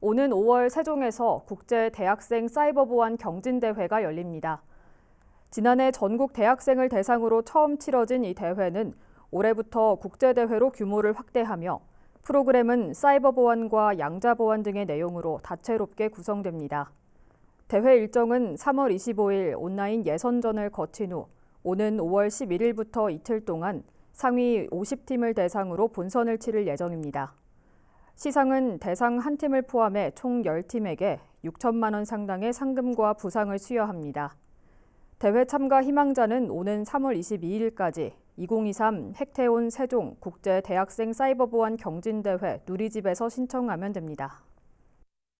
오는 5월 세종에서 국제 대학생 사이버 보안 경진 대회가 열립니다. 지난해 전국 대학생을 대상으로 처음 치러진 이 대회는 올해부터 국제 대회로 규모를 확대하며 프로그램은 사이버 보안과 양자 보안 등의 내용으로 다채롭게 구성됩니다. 대회 일정은 3월 25일 온라인 예선전을 거친 후 오는 5월 11일부터 이틀 동안 상위 50팀을 대상으로 본선을 치를 예정입니다. 시상은 대상 한 팀을 포함해 총 10팀에게 6천만 원 상당의 상금과 부상을 수여합니다. 대회 참가 희망자는 오는 3월 22일까지 2023 핵태온 세종 국제 대학생 사이버보안 경진대회 누리집에서 신청하면 됩니다.